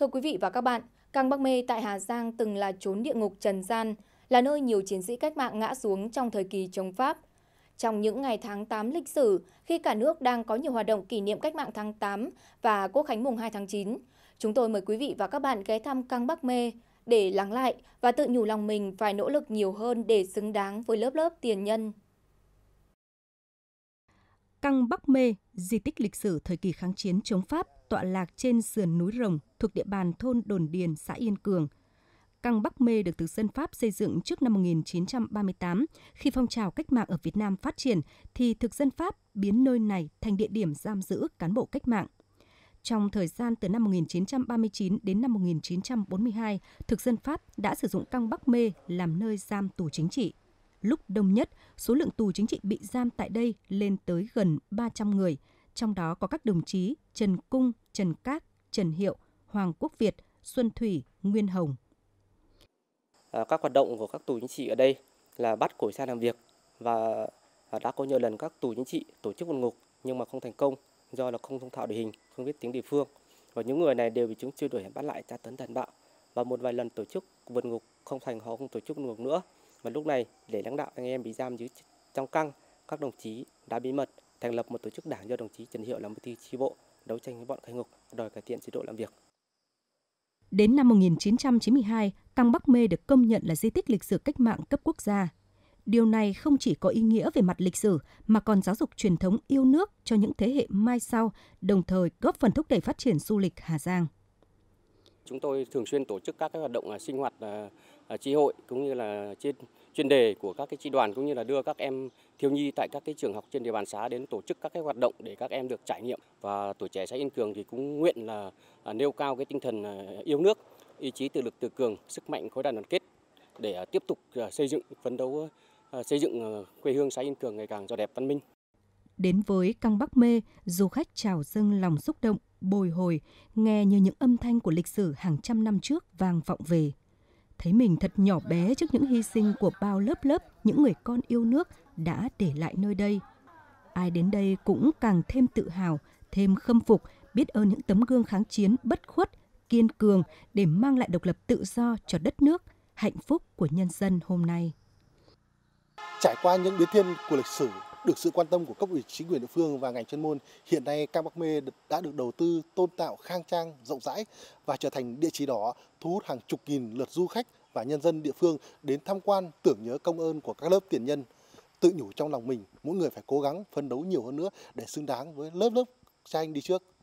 Thưa quý vị và các bạn, Căng Bắc Mê tại Hà Giang từng là chốn địa ngục trần gian, là nơi nhiều chiến sĩ cách mạng ngã xuống trong thời kỳ chống Pháp. Trong những ngày tháng 8 lịch sử, khi cả nước đang có nhiều hoạt động kỷ niệm cách mạng tháng 8 và Quốc khánh mùng 2 tháng 9, chúng tôi mời quý vị và các bạn ghé thăm Căng Bắc Mê để lắng lại và tự nhủ lòng mình phải nỗ lực nhiều hơn để xứng đáng với lớp lớp tiền nhân. Căng Bắc Mê, di tích lịch sử thời kỳ kháng chiến chống Pháp tọa lạc trên sườn núi Rồng thuộc địa bàn thôn Đồn Điền, xã Yên Cường. Căng Bắc Mê được thực dân Pháp xây dựng trước năm 1938. Khi phong trào cách mạng ở Việt Nam phát triển, thì thực dân Pháp biến nơi này thành địa điểm giam giữ cán bộ cách mạng. Trong thời gian từ năm 1939 đến năm 1942, thực dân Pháp đã sử dụng căng Bắc Mê làm nơi giam tù chính trị lúc đông nhất, số lượng tù chính trị bị giam tại đây lên tới gần 300 người, trong đó có các đồng chí Trần Cung, Trần Các, Trần Hiệu, Hoàng Quốc Việt, Xuân Thủy, Nguyên Hồng. À, các hoạt động của các tù chính trị ở đây là bắt cổ xa làm việc và à, đã có nhiều lần các tù chính trị tổ chức vượt ngục nhưng mà không thành công do là không thông thạo địa hình, không biết tiếng địa phương. Và những người này đều bị chúng truy đuổi bắt lại tra tấn tàn bạo và một vài lần tổ chức vượt ngục không thành họ không tổ chức ngục nữa. Và lúc này, để lãnh đạo anh em bị giam giữ trong căng, các đồng chí đã bí mật thành lập một tổ chức đảng do đồng chí Trần Hiệu làm bí thư chi bộ, đấu tranh với bọn khai ngục, đòi cải thiện chế độ làm việc. Đến năm 1992, Căng Bắc Mê được công nhận là di tích lịch sử cách mạng cấp quốc gia. Điều này không chỉ có ý nghĩa về mặt lịch sử mà còn giáo dục truyền thống yêu nước cho những thế hệ mai sau, đồng thời góp phần thúc đẩy phát triển du lịch Hà Giang. Chúng tôi thường xuyên tổ chức các cái hoạt động à, sinh hoạt à, à, tri hội cũng như là trên chuyên đề của các cái tri đoàn cũng như là đưa các em thiếu nhi tại các cái trường học trên địa bàn xã đến tổ chức các cái hoạt động để các em được trải nghiệm và tuổi trẻ xã Yên Cường thì cũng nguyện là nêu cao cái tinh thần yêu nước, ý chí tự lực tự cường, sức mạnh khối đại đoàn kết để tiếp tục xây dựng phấn đấu xây dựng quê hương xã Yên Cường ngày càng giàu đẹp văn minh. Đến với Căng Bắc Mê, du khách trào dâng lòng xúc động bồi hồi, nghe như những âm thanh của lịch sử hàng trăm năm trước vang vọng về. Thấy mình thật nhỏ bé trước những hy sinh của bao lớp lớp những người con yêu nước đã để lại nơi đây. Ai đến đây cũng càng thêm tự hào, thêm khâm phục, biết ơn những tấm gương kháng chiến bất khuất, kiên cường để mang lại độc lập tự do cho đất nước, hạnh phúc của nhân dân hôm nay. Trải qua những biến thiên của lịch sử được sự quan tâm của cấp ủy chính quyền địa phương và ngành chuyên môn, hiện nay Cam Bắc Mê đã được đầu tư tôn tạo khang trang, rộng rãi và trở thành địa chỉ đỏ thu hút hàng chục nghìn lượt du khách và nhân dân địa phương đến tham quan tưởng nhớ công ơn của các lớp tiền nhân. Tự nhủ trong lòng mình, mỗi người phải cố gắng phân đấu nhiều hơn nữa để xứng đáng với lớp lớp cha anh đi trước.